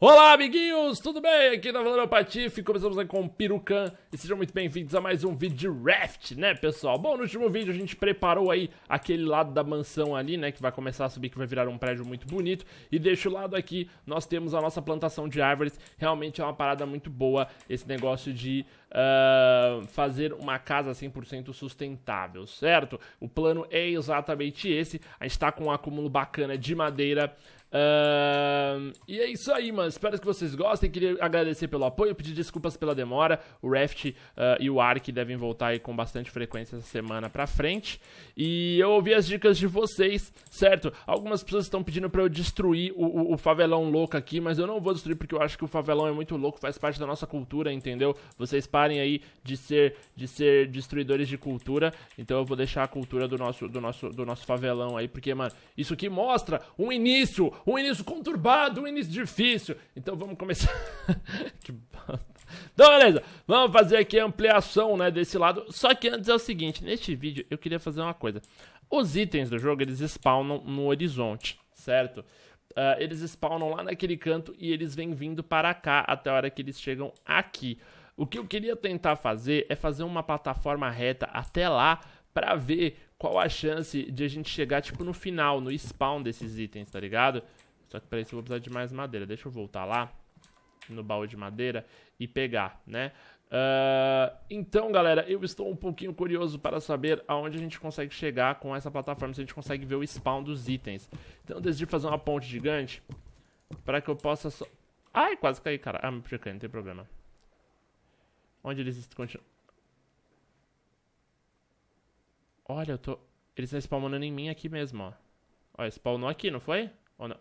Olá, amiguinhos! Tudo bem? Aqui na Valora Patife, começamos aí com o Pirucan e sejam muito bem-vindos a mais um vídeo de Raft, né, pessoal? Bom, no último vídeo a gente preparou aí aquele lado da mansão ali, né, que vai começar a subir, que vai virar um prédio muito bonito e deste lado aqui nós temos a nossa plantação de árvores, realmente é uma parada muito boa esse negócio de Uh, fazer uma casa 100% sustentável, certo? O plano é exatamente esse. A gente está com um acúmulo bacana de madeira Uh, e é isso aí, mano. Espero que vocês gostem. Queria agradecer pelo apoio, pedir desculpas pela demora. O Raft uh, e o Ark devem voltar aí com bastante frequência essa semana pra frente. E eu ouvi as dicas de vocês, certo? Algumas pessoas estão pedindo pra eu destruir o, o, o, favelão louco aqui, mas eu não vou destruir porque eu acho que o favelão é muito louco, faz parte da nossa cultura, entendeu? Vocês parem aí de ser, de ser destruidores de cultura. Então eu vou deixar a cultura do nosso, do nosso, do nosso favelão aí, porque, mano, isso aqui mostra um início um início conturbado, um início difícil. Então vamos começar. que então, beleza, vamos fazer aqui a ampliação né, desse lado. Só que antes é o seguinte: neste vídeo eu queria fazer uma coisa. Os itens do jogo eles spawnam no horizonte, certo? Uh, eles spawnam lá naquele canto e eles vêm vindo para cá até a hora que eles chegam aqui. O que eu queria tentar fazer é fazer uma plataforma reta até lá para ver qual a chance de a gente chegar, tipo, no final, no spawn desses itens, tá ligado? Só que pra isso eu vou precisar de mais madeira. Deixa eu voltar lá no baú de madeira e pegar, né? Uh, então, galera, eu estou um pouquinho curioso para saber aonde a gente consegue chegar com essa plataforma, se a gente consegue ver o spawn dos itens. Então, eu decidi fazer uma ponte gigante para que eu possa só... Ai, quase caí, cara. Ah, mas não tem problema. Onde eles continuam... Olha, eu tô... Eles estão spawnando em mim aqui mesmo, ó. Ó, spawnou aqui, não foi? Ou não?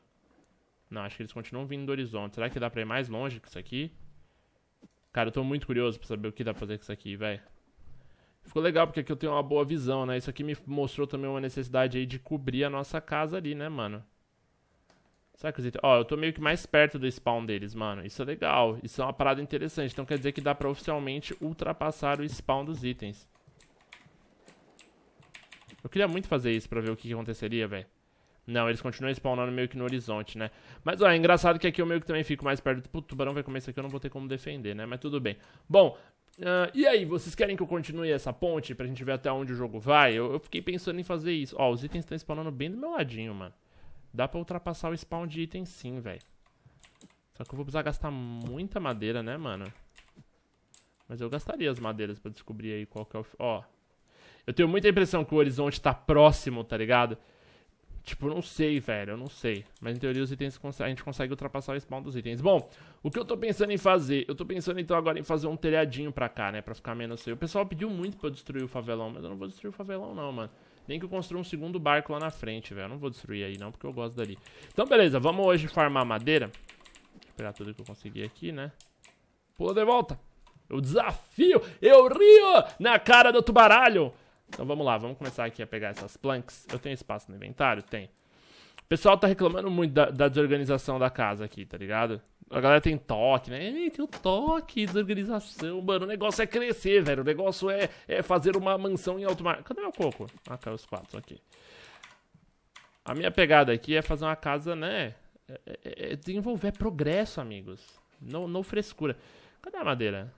Não, acho que eles continuam vindo do horizonte. Será que dá pra ir mais longe com isso aqui? Cara, eu tô muito curioso pra saber o que dá pra fazer com isso aqui, velho. Ficou legal porque aqui eu tenho uma boa visão, né? Isso aqui me mostrou também uma necessidade aí de cobrir a nossa casa ali, né, mano? Será que os itens... Ó, eu tô meio que mais perto do spawn deles, mano. Isso é legal. Isso é uma parada interessante. Então quer dizer que dá pra oficialmente ultrapassar o spawn dos itens. Eu queria muito fazer isso pra ver o que, que aconteceria, velho. Não, eles continuam spawnando meio que no horizonte, né? Mas, ó, é engraçado que aqui eu meio que também fico mais perto. Putz, o tubarão vai comer isso aqui, eu não vou ter como defender, né? Mas tudo bem. Bom, uh, e aí, vocês querem que eu continue essa ponte pra gente ver até onde o jogo vai? Eu, eu fiquei pensando em fazer isso. Ó, os itens estão spawnando bem do meu ladinho, mano. Dá pra ultrapassar o spawn de itens sim, velho. Só que eu vou precisar gastar muita madeira, né, mano? Mas eu gastaria as madeiras pra descobrir aí qual que é o... Ó, eu tenho muita impressão que o horizonte tá próximo, tá ligado? Tipo, não sei, velho, eu não sei. Mas em teoria os itens a gente consegue ultrapassar o spawn dos itens. Bom, o que eu tô pensando em fazer? Eu tô pensando então agora em fazer um telhadinho pra cá, né? Pra ficar menos feio. O pessoal pediu muito pra eu destruir o favelão, mas eu não vou destruir o favelão não, mano. Nem que eu construa um segundo barco lá na frente, velho. Eu não vou destruir aí não, porque eu gosto dali. Então beleza, vamos hoje farmar madeira. Esperar pegar tudo que eu consegui aqui, né? Pula de volta. Eu desafio, eu rio na cara do tubaralho. Então vamos lá, vamos começar aqui a pegar essas planks. Eu tenho espaço no inventário? Tenho. O pessoal tá reclamando muito da, da, desorganização da casa aqui, tá ligado? A galera tem toque, né? Ei, tem o toque, desorganização, mano. O negócio é crescer, velho. O negócio é, é fazer uma mansão em alto mar. Cadê meu coco? Ah, caiu tá, os quatro aqui. A minha pegada aqui é fazer uma casa, né? É, é, é, é desenvolver progresso, amigos. Não, não frescura. Cadê a madeira?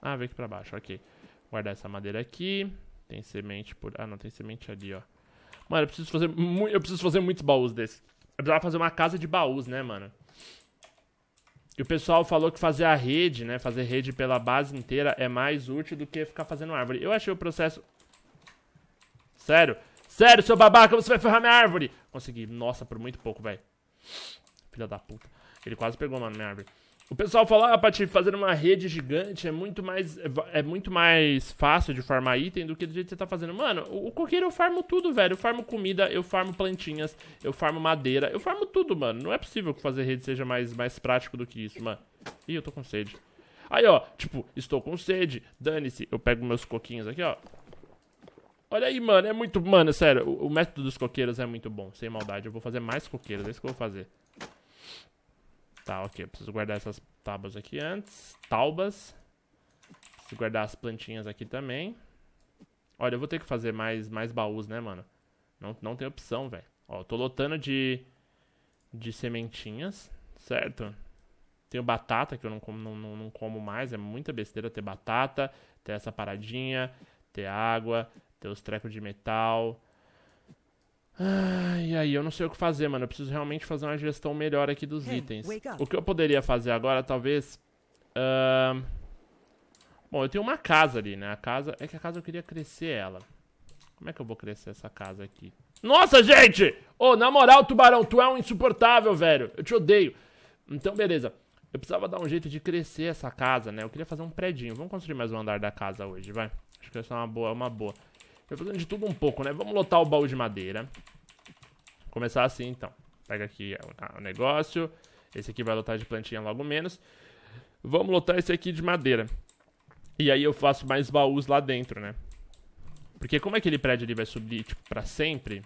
Ah, veio aqui pra baixo, ok. Guardar essa madeira aqui. Tem semente por... Ah, não, tem semente ali, ó. Mano, eu preciso fazer, mu... eu preciso fazer muitos baús desses. Eu precisava fazer uma casa de baús, né, mano? E o pessoal falou que fazer a rede, né? Fazer rede pela base inteira é mais útil do que ficar fazendo árvore. Eu achei o processo... Sério? Sério, seu babaca, você vai ferrar minha árvore! Consegui. Nossa, por muito pouco, velho. Filha da puta. Ele quase pegou, mano, minha árvore. O pessoal fala, ah, pra fazer uma rede gigante é muito mais, é muito mais fácil de farmar item do que do jeito que você tá fazendo. Mano, o, o coqueiro eu farmo tudo, velho. Eu farmo comida, eu farmo plantinhas, eu farmo madeira, eu farmo tudo, mano. Não é possível que fazer rede seja mais, mais prático do que isso, mano. Ih, eu tô com sede. Aí, ó, tipo, estou com sede, dane-se. Eu pego meus coquinhos aqui, ó. Olha aí, mano, é muito... Mano, sério, o, o método dos coqueiros é muito bom, sem maldade. Eu vou fazer mais coqueiros, é isso que eu vou fazer. Tá, ok. preciso guardar essas tábuas aqui antes. Taubas. Preciso guardar as plantinhas aqui também. Olha, eu vou ter que fazer mais, mais baús, né, mano? Não, não tem opção, velho. Ó, eu tô lotando de, de sementinhas, certo? Tenho batata, que eu não como, não, não, não como mais. É muita besteira ter batata, ter essa paradinha, ter água, ter os trecos de metal... Ai, aí, eu não sei o que fazer, mano. Eu preciso realmente fazer uma gestão melhor aqui dos hey, itens. O que eu poderia fazer agora, talvez... Uh... Bom, eu tenho uma casa ali, né? A casa... É que a casa eu queria crescer ela. Como é que eu vou crescer essa casa aqui? Nossa, gente! Ô, oh, na moral, Tubarão, tu é um insuportável, velho. Eu te odeio. Então, beleza. Eu precisava dar um jeito de crescer essa casa, né? Eu queria fazer um predinho. Vamos construir mais um andar da casa hoje, vai. Acho que essa é uma boa, uma boa. Foi fazendo de tudo um pouco, né? Vamos lotar o baú de madeira. Vou começar assim, então. Pega aqui é, tá, o negócio. Esse aqui vai lotar de plantinha logo menos. Vamos lotar esse aqui de madeira. E aí eu faço mais baús lá dentro, né? Porque como é aquele prédio ali vai subir, tipo, pra sempre...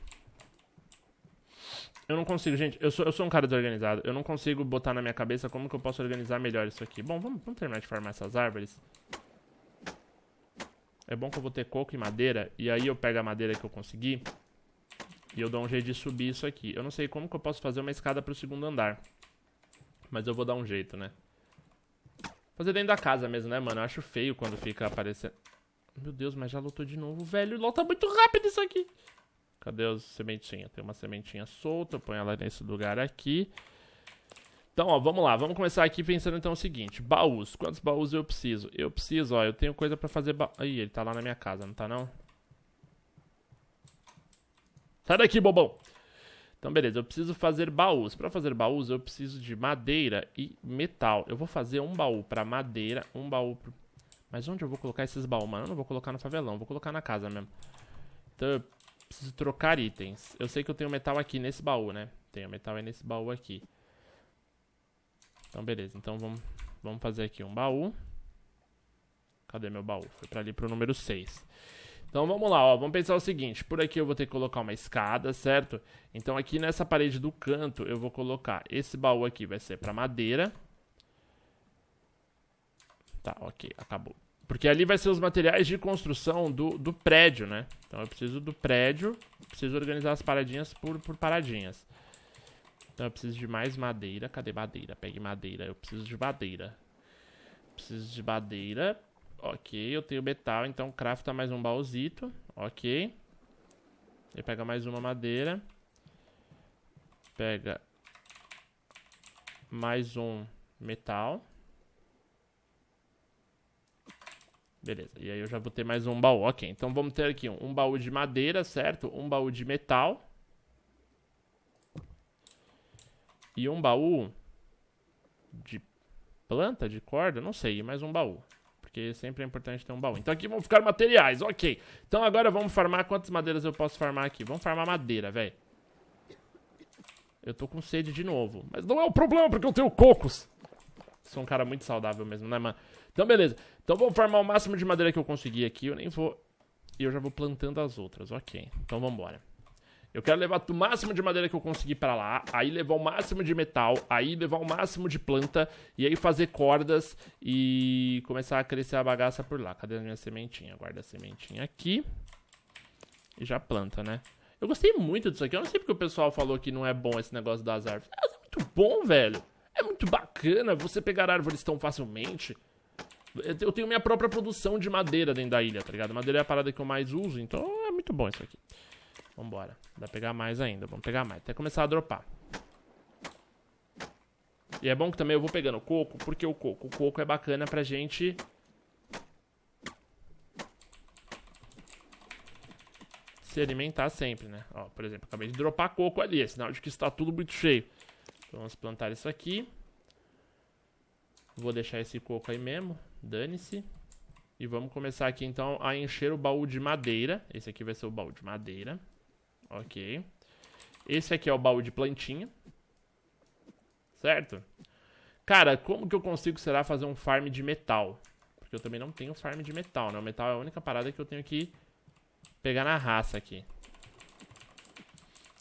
Eu não consigo, gente. Eu sou, eu sou um cara desorganizado. Eu não consigo botar na minha cabeça como que eu posso organizar melhor isso aqui. Bom, vamos, vamos terminar de farmar essas árvores. É bom que eu vou ter coco e madeira. E aí eu pego a madeira que eu consegui. E eu dou um jeito de subir isso aqui. Eu não sei como que eu posso fazer uma escada pro segundo andar. Mas eu vou dar um jeito, né? Fazer dentro da casa mesmo, né, mano? Eu acho feio quando fica aparecendo... Meu Deus, mas já lotou de novo, velho. Lota muito rápido isso aqui. Cadê as sementinhas? Tem uma sementinha solta. Eu ponho ela nesse lugar aqui. Então, ó, vamos lá. Vamos começar aqui pensando então o seguinte. Baús. Quantos baús eu preciso? Eu preciso, ó, eu tenho coisa pra fazer baú... Ih, ele tá lá na minha casa, não tá não? Sai daqui, bobão! Então, beleza. Eu preciso fazer baús. Pra fazer baús, eu preciso de madeira e metal. Eu vou fazer um baú pra madeira, um baú pro... Mas onde eu vou colocar esses baús, mano? Eu não vou colocar no favelão, vou colocar na casa mesmo. Então, eu preciso trocar itens. Eu sei que eu tenho metal aqui nesse baú, né? Tenho metal aí nesse baú aqui. Então, beleza. Então, vamos, vamos fazer aqui um baú. Cadê meu baú? Foi pra ali pro número 6. Então vamos lá, ó, vamos pensar o seguinte, por aqui eu vou ter que colocar uma escada, certo? Então aqui nessa parede do canto eu vou colocar esse baú aqui, vai ser para madeira. Tá, ok, acabou. Porque ali vai ser os materiais de construção do, do prédio, né? Então eu preciso do prédio, preciso organizar as paradinhas por, por paradinhas. Então eu preciso de mais madeira. Cadê madeira? Pegue madeira. Eu preciso de madeira. Preciso de madeira. Ok, eu tenho metal, então crafta mais um baúzito. Ok. E pega mais uma madeira. Pega mais um metal. Beleza, e aí eu já botei mais um baú. Ok, então vamos ter aqui um baú de madeira, certo? Um baú de metal. E um baú de planta, de corda, não sei, mais um baú. Porque sempre é importante ter um baú. Então aqui vão ficar materiais, ok. Então agora vamos farmar. Quantas madeiras eu posso farmar aqui? Vamos farmar madeira, velho. Eu tô com sede de novo. Mas não é o problema, porque eu tenho cocos. Sou um cara muito saudável mesmo, né, mano? Então beleza. Então vou farmar o máximo de madeira que eu conseguir aqui. Eu nem vou... E eu já vou plantando as outras, ok. Então vambora. Eu quero levar o máximo de madeira que eu conseguir para lá, aí levar o máximo de metal, aí levar o máximo de planta, e aí fazer cordas e começar a crescer a bagaça por lá. Cadê a minha sementinha? Guarda a sementinha aqui. E já planta, né? Eu gostei muito disso aqui. Eu não sei porque o pessoal falou que não é bom esse negócio das árvores. Mas é muito bom, velho. É muito bacana você pegar árvores tão facilmente. Eu tenho minha própria produção de madeira dentro da ilha, tá ligado? Madeira é a parada que eu mais uso, então é muito bom isso aqui. Vambora. Dá pra pegar mais ainda. Vamos pegar mais. Até começar a dropar. E é bom que também eu vou pegando coco. porque o coco? O coco é bacana pra gente... Se alimentar sempre, né? Ó, por exemplo, acabei de dropar coco ali. É sinal de que está tudo muito cheio. Então, vamos plantar isso aqui. Vou deixar esse coco aí mesmo. Dane-se. E vamos começar aqui então a encher o baú de madeira. Esse aqui vai ser o baú de madeira. Ok. Esse aqui é o baú de plantinha. Certo? Cara, como que eu consigo, será, fazer um farm de metal? Porque eu também não tenho farm de metal, né? O metal é a única parada que eu tenho que pegar na raça aqui.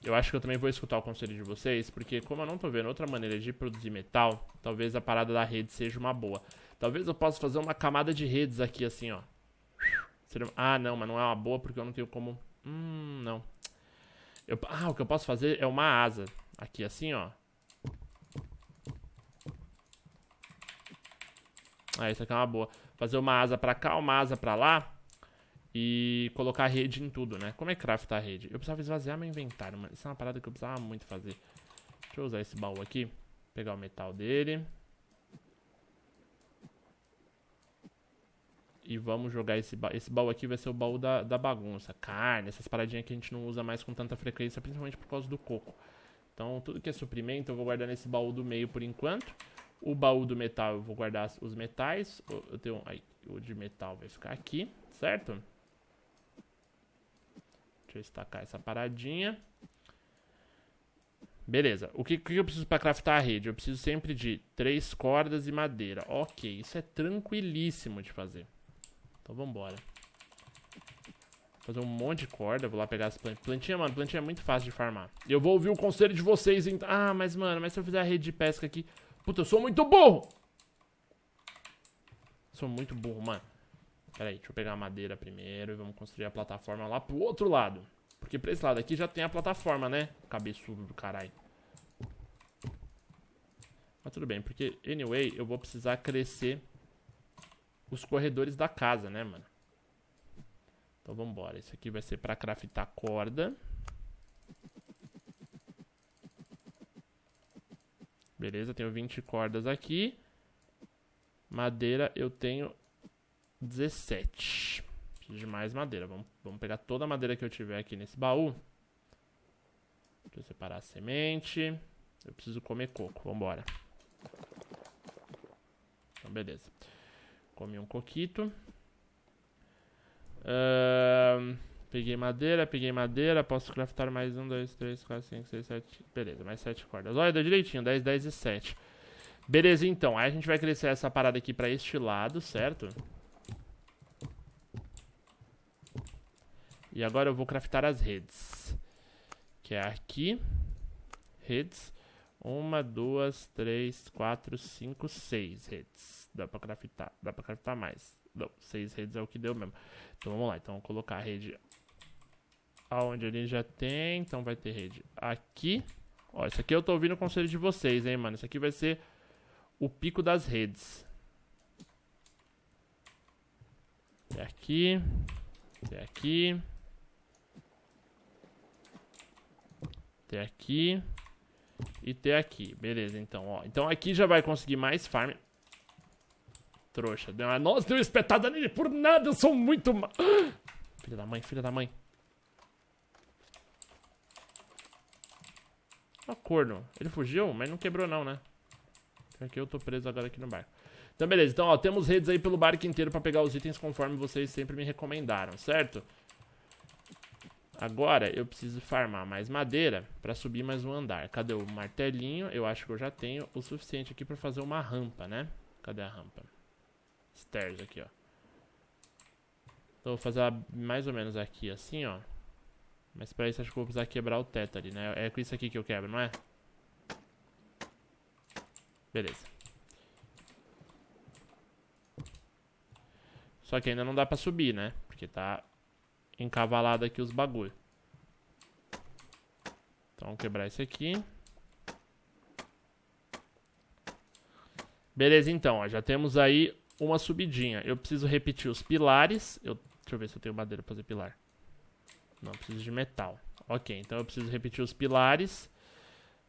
Eu acho que eu também vou escutar o conselho de vocês, porque como eu não tô vendo outra maneira de produzir metal, talvez a parada da rede seja uma boa. Talvez eu possa fazer uma camada de redes aqui, assim, ó. Ah, não, mas não é uma boa porque eu não tenho como... Hum, não. Eu, ah, o que eu posso fazer é uma asa. Aqui, assim, ó. Ah, isso aqui é uma boa. Fazer uma asa pra cá, uma asa pra lá. E colocar rede em tudo, né? Como é craftar rede? Eu precisava esvaziar meu inventário, mano. Isso é uma parada que eu precisava muito fazer. Deixa eu usar esse baú aqui. Pegar o metal dele. e vamos jogar esse baú. Esse baú aqui vai ser o baú da, da bagunça. Carne, essas paradinhas que a gente não usa mais com tanta frequência, principalmente por causa do coco. Então, tudo que é suprimento eu vou guardar nesse baú do meio por enquanto. O baú do metal eu vou guardar os metais. Eu tenho, aí, o de metal vai ficar aqui, certo? Deixa eu destacar essa paradinha. Beleza. O que, que eu preciso para craftar a rede? Eu preciso sempre de três cordas e madeira. Ok, isso é tranquilíssimo de fazer. Então vambora. Fazer um monte de corda. Vou lá pegar as plantinhas. Plantinha, mano, plantinha é muito fácil de farmar. E eu vou ouvir o conselho de vocês, então. Ah, mas, mano, mas se eu fizer a rede de pesca aqui... Puta, eu sou muito burro! Sou muito burro, mano. Pera aí, deixa eu pegar a madeira primeiro e vamos construir a plataforma lá pro outro lado. Porque pra esse lado aqui já tem a plataforma, né? Cabeçudo do caralho. Mas tudo bem, porque, anyway, eu vou precisar crescer os corredores da casa, né, mano? Então vamos embora. Isso aqui vai ser para craftar corda. Beleza, tenho 20 cordas aqui. Madeira eu tenho 17. Preciso de mais madeira. Vamos, vamos pegar toda a madeira que eu tiver aqui nesse baú. Deixa eu separar a semente. Eu preciso comer coco. Vambora. Então, beleza. Comi um coquito. Uh, peguei madeira, peguei madeira. Posso craftar mais um, dois, três, quatro, cinco, seis, sete. Beleza, mais sete cordas. Olha, deu direitinho. 10, 10 e 7. Beleza, então. Aí a gente vai crescer essa parada aqui pra este lado, certo? E agora eu vou craftar as redes. Que é aqui. Redes. Uma, duas, três, quatro, cinco, seis redes dá pra craftar, dá pra craftar mais. Não, seis redes é o que deu mesmo. Então vamos lá, então vou colocar a rede aonde ele já tem, então vai ter rede aqui. Ó, isso aqui eu tô ouvindo o conselho de vocês, hein, mano. Isso aqui vai ser o pico das redes. Até aqui, até aqui, até aqui e ter aqui. Beleza, então, ó. Então aqui já vai conseguir mais farm trouxa. Deu uma... Nossa, deu uma espetada nele por nada, eu sou muito ma... Filha da mãe, filha da mãe. Ó, tá corno. Ele fugiu, mas não quebrou não, né? Então aqui eu tô preso agora aqui no barco. Então, beleza. Então, ó, temos redes aí pelo barco inteiro pra pegar os itens conforme vocês sempre me recomendaram, certo? Agora eu preciso farmar mais madeira pra subir mais um andar. Cadê o martelinho? Eu acho que eu já tenho o suficiente aqui pra fazer uma rampa, né? Cadê a rampa? stairs aqui, ó. Então vou fazer mais ou menos aqui, assim, ó. Mas pra isso acho que vou precisar quebrar o teto ali, né? É com isso aqui que eu quebro, não é? Beleza. Só que ainda não dá pra subir, né? Porque tá encavalado aqui os bagulho. Então vou quebrar esse aqui. Beleza, então, ó, já temos aí uma subidinha. Eu preciso repetir os pilares. Eu, deixa eu ver se eu tenho madeira para fazer pilar. Não, preciso de metal. Ok, então eu preciso repetir os pilares.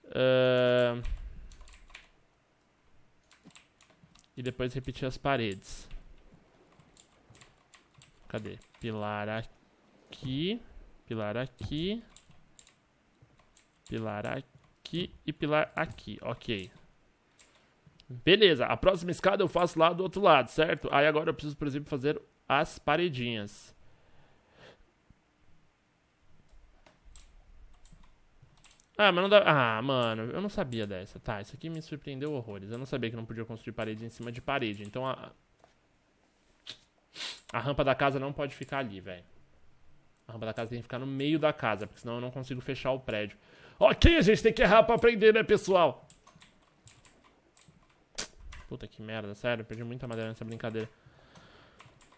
Uh... E depois repetir as paredes. Cadê? Pilar aqui. Pilar aqui. Pilar aqui e pilar aqui. Ok. Beleza, a próxima escada eu faço lá do outro lado, certo? Aí agora eu preciso, por exemplo, fazer as paredinhas. Ah, mas não dá... Ah, mano, eu não sabia dessa. Tá, isso aqui me surpreendeu horrores. Eu não sabia que não podia construir parede em cima de parede. Então a... A rampa da casa não pode ficar ali, velho. A rampa da casa tem que ficar no meio da casa, porque senão eu não consigo fechar o prédio. Ok, a gente tem que errar pra aprender, né, pessoal? Puta que merda, sério, perdi muita madeira nessa brincadeira.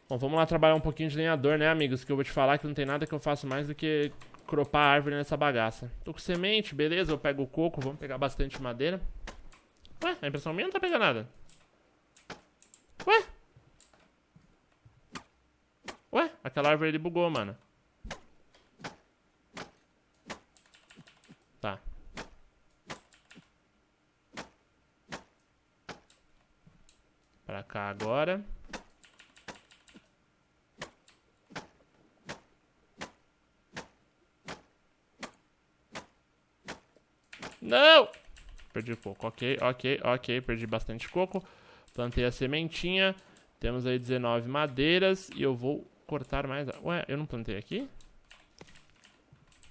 Bom, vamos lá trabalhar um pouquinho de lenhador, né, amigos? Que eu vou te falar que não tem nada que eu faço mais do que cropar a árvore nessa bagaça. Tô com semente, beleza, eu pego o coco, vamos pegar bastante madeira. Ué, a impressão minha não tá pegando nada. Ué? Ué, aquela árvore ele bugou, mano. agora. Não! Perdi coco. Ok, ok, ok. Perdi bastante coco. Plantei a sementinha. Temos aí 19 madeiras. E eu vou cortar mais... Ué, eu não plantei aqui?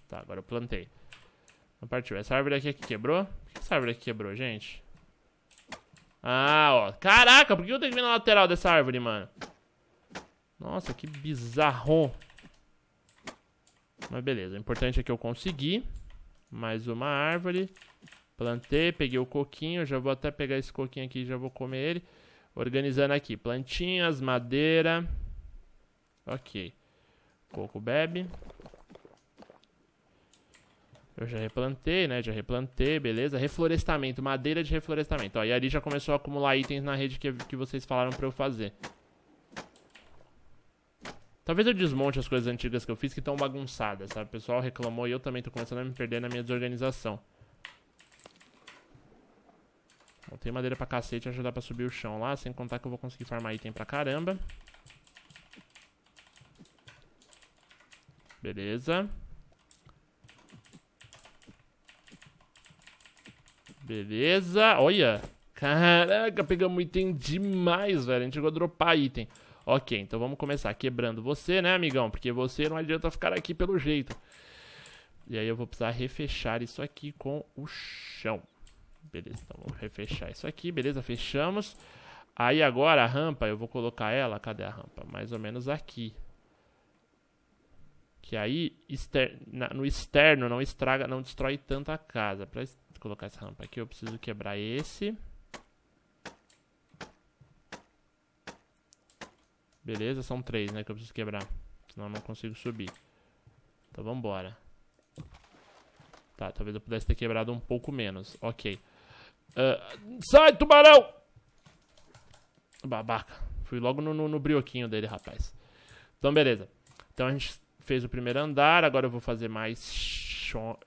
Tá, agora eu plantei. Não partiu. Essa árvore aqui é que quebrou? Por que essa árvore aqui quebrou, gente? Ah, ó. Caraca, por que eu tenho que vir na lateral dessa árvore, mano? Nossa, que bizarro. Mas beleza, o importante é que eu consegui. Mais uma árvore. Plantei, peguei o coquinho. Já vou até pegar esse coquinho aqui e já vou comer ele. Organizando aqui. Plantinhas, madeira. Ok. Coco bebe. Eu já replantei, né? Já replantei, beleza. Reflorestamento, madeira de reflorestamento. Ó, e ali já começou a acumular itens na rede que, que vocês falaram pra eu fazer. Talvez eu desmonte as coisas antigas que eu fiz que estão bagunçadas, sabe? O pessoal reclamou e eu também tô começando a me perder na minha desorganização. Bom, tem madeira pra cacete ajudar pra subir o chão lá, sem contar que eu vou conseguir farmar item pra caramba. Beleza. Beleza, olha. Caraca, pegamos item demais, velho. A gente chegou a dropar item. Ok, então vamos começar quebrando você, né, amigão? Porque você não adianta ficar aqui pelo jeito. E aí eu vou precisar refechar isso aqui com o chão. Beleza, então vamos refechar isso aqui, beleza, fechamos. Aí agora a rampa, eu vou colocar ela, cadê a rampa? Mais ou menos aqui. Que aí no externo não estraga, não destrói tanto a casa. Pra colocar essa rampa aqui. Eu preciso quebrar esse. Beleza, são três, né, que eu preciso quebrar. Senão eu não consigo subir. Então vambora. Tá, talvez eu pudesse ter quebrado um pouco menos. Ok. Uh, sai, tubarão! Babaca. Fui logo no, no, no brioquinho dele, rapaz. Então, beleza. Então a gente fez o primeiro andar. Agora eu vou fazer mais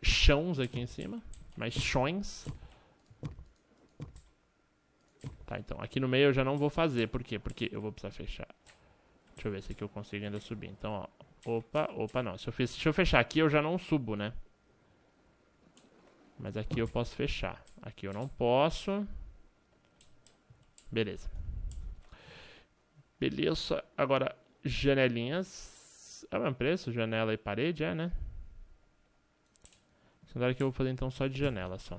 chãos aqui em cima mais chões. Tá, então aqui no meio eu já não vou fazer. Por quê? Porque eu vou precisar fechar. Deixa eu ver se aqui eu consigo ainda subir. Então, ó. Opa, opa, não. Se eu, se eu fechar aqui, eu já não subo, né? Mas aqui eu posso fechar. Aqui eu não posso. Beleza. Beleza. Agora, janelinhas. É o mesmo preço? Janela e parede, é, né? agora que eu vou fazer então só de janela só.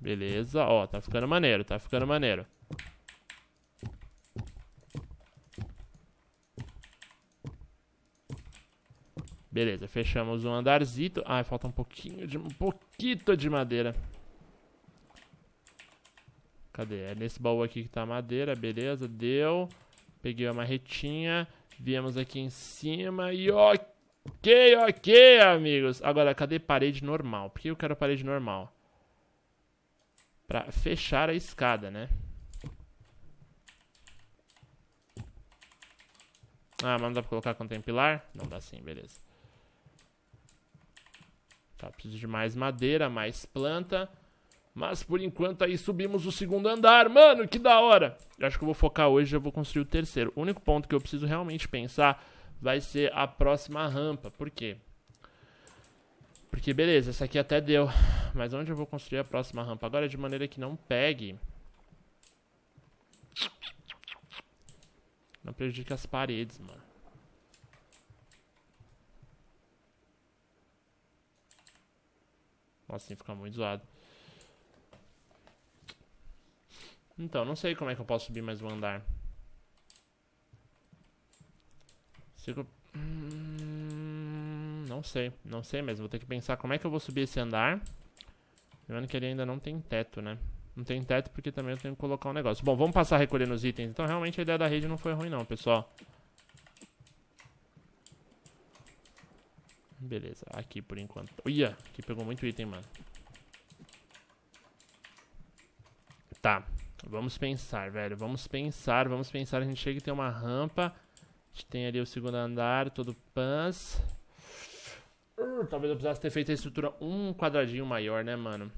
Beleza, ó, tá ficando maneiro, tá ficando maneiro. Beleza, fechamos um andarzito. Ah, falta um pouquinho de... um pouquinho de madeira. Cadê? É nesse baú aqui que tá a madeira, beleza, deu. Peguei uma retinha Viemos aqui em cima e ok, ok, amigos. Agora, cadê parede normal? Por que eu quero parede normal? Pra fechar a escada, né? Ah, mas não dá pra colocar quando tem pilar? Não dá sim, beleza. Tá, preciso de mais madeira, mais planta. Mas por enquanto aí subimos o segundo andar. Mano, que da hora! Eu acho que eu vou focar hoje, eu vou construir o terceiro. O único ponto que eu preciso realmente pensar vai ser a próxima rampa. Por quê? Porque beleza, essa aqui até deu. Mas onde eu vou construir a próxima rampa? Agora de maneira que não pegue. Não prejudique as paredes, mano. Nossa, assim fica muito zoado. Então, não sei como é que eu posso subir mais um andar. hum, não sei, não sei mesmo. Vou ter que pensar como é que eu vou subir esse andar. Lembrando que ele ainda não tem teto, né? Não tem teto porque também eu tenho que colocar um negócio. Bom, vamos passar recolhendo os itens. Então, realmente, a ideia da rede não foi ruim, não, pessoal. Beleza, aqui por enquanto. Ia, aqui pegou muito item, mano. Tá. Vamos pensar, velho. Vamos pensar, vamos pensar. A gente chega e tem uma rampa. A gente tem ali o segundo andar, todo pans. Uh, talvez eu precisasse ter feito a estrutura um quadradinho maior, né, mano?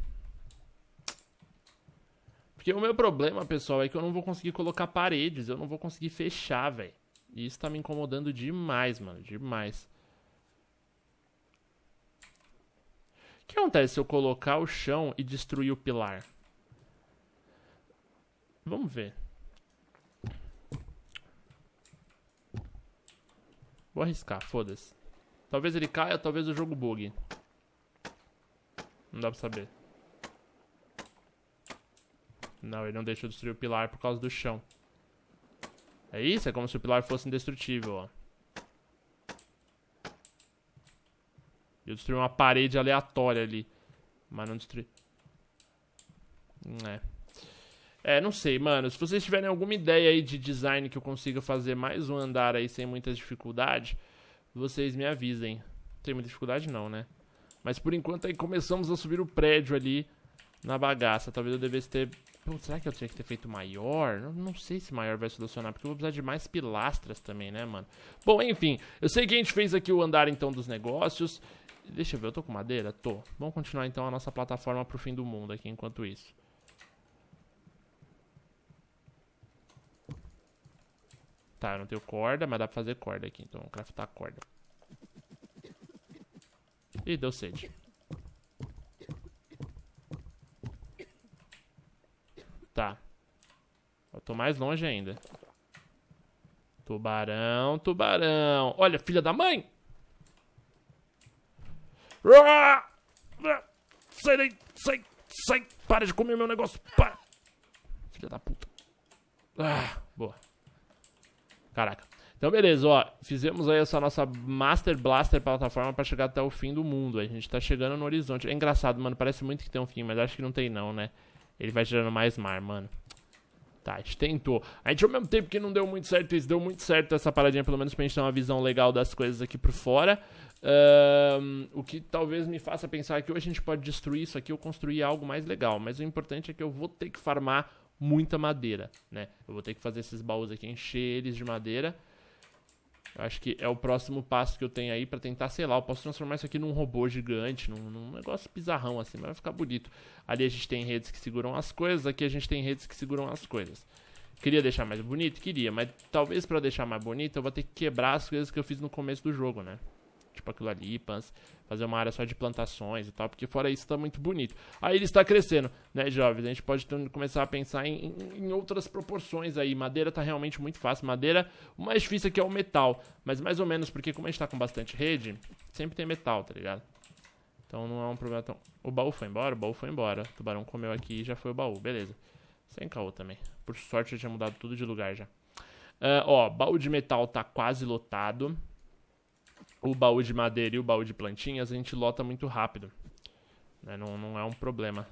Porque o meu problema, pessoal, é que eu não vou conseguir colocar paredes. Eu não vou conseguir fechar, velho. E isso tá me incomodando demais, mano. Demais. O que acontece se eu colocar o chão e destruir o pilar? Vamos ver. Vou arriscar, foda-se. Talvez ele caia, talvez o jogo bugue. Não dá pra saber. Não, ele não deixa eu destruir o pilar por causa do chão. É isso? É como se o pilar fosse indestrutível, ó. Eu destruí uma parede aleatória ali. Mas não destruí... Hum, é. É, não sei, mano. Se vocês tiverem alguma ideia aí de design que eu consiga fazer mais um andar aí sem muita dificuldade, vocês me avisem. Sem tem muita dificuldade não, né? Mas por enquanto aí começamos a subir o prédio ali na bagaça. Talvez eu devesse ter... Pô, será que eu tinha que ter feito maior? Não, não sei se maior vai solucionar, porque eu vou precisar de mais pilastras também, né, mano? Bom, enfim, eu sei que a gente fez aqui o andar, então, dos negócios. Deixa eu ver, eu tô com madeira? Tô. Vamos continuar, então, a nossa plataforma pro fim do mundo aqui enquanto isso. Tá, Eu não tenho corda, mas dá pra fazer corda aqui. Então, vamos craftar corda. Ih, deu sede. Tá. Eu tô mais longe ainda. Tubarão, tubarão. Olha, filha da mãe! Ah! Sai daí, sai, sai. Para de comer meu negócio. Para. Filha da puta. Ah, boa. Caraca. Então, beleza, ó. Fizemos aí essa nossa Master Blaster plataforma para chegar até o fim do mundo. A gente tá chegando no horizonte. É engraçado, mano. Parece muito que tem um fim, mas acho que não tem, não, né? Ele vai gerando mais mar, mano. Tá, a gente tentou. A gente, ao mesmo tempo que não deu muito certo isso, deu muito certo essa paradinha, pelo menos pra gente ter uma visão legal das coisas aqui por fora. Um, o que talvez me faça pensar que hoje a gente pode destruir isso aqui ou construir algo mais legal. Mas o importante é que eu vou ter que farmar muita madeira, né? Eu vou ter que fazer esses baús aqui, encher eles de madeira. Eu acho que é o próximo passo que eu tenho aí para tentar, sei lá, eu posso transformar isso aqui num robô gigante, num, num, negócio bizarrão assim, mas vai ficar bonito. Ali a gente tem redes que seguram as coisas, aqui a gente tem redes que seguram as coisas. Queria deixar mais bonito? Queria, mas talvez para deixar mais bonito eu vou ter que quebrar as coisas que eu fiz no começo do jogo, né? tipo aquilo ali, fazer uma área só de plantações e tal, porque fora isso tá muito bonito. Aí ele está crescendo, né, jovens? A gente pode começar a pensar em, em, outras proporções aí. Madeira tá realmente muito fácil. Madeira, o mais difícil aqui é o metal, mas mais ou menos, porque como a gente tá com bastante rede, sempre tem metal, tá ligado? Então não é um problema tão... O baú foi embora? O baú foi embora. O tubarão comeu aqui e já foi o baú, beleza. Sem caô também. Por sorte eu tinha mudado tudo de lugar já. Uh, ó, baú de metal tá quase lotado o baú de madeira e o baú de plantinhas, a gente lota muito rápido. Né? Não, não é um problema.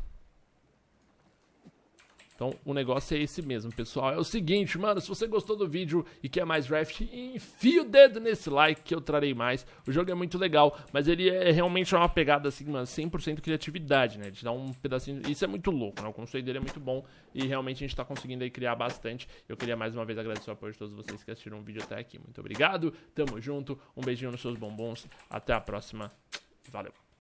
Então o negócio é esse mesmo, pessoal. É o seguinte, mano, se você gostou do vídeo e quer mais draft, enfia o dedo nesse like que eu trarei mais. O jogo é muito legal, mas ele é realmente é uma pegada assim, mano, 100% criatividade, né? De dar um pedacinho. Isso é muito louco, né? O conceito dele é muito bom e realmente a gente tá conseguindo aí criar bastante. Eu queria mais uma vez agradecer o apoio de todos vocês que assistiram o vídeo até aqui. Muito obrigado, tamo junto, um beijinho nos seus bombons, até a próxima. Valeu!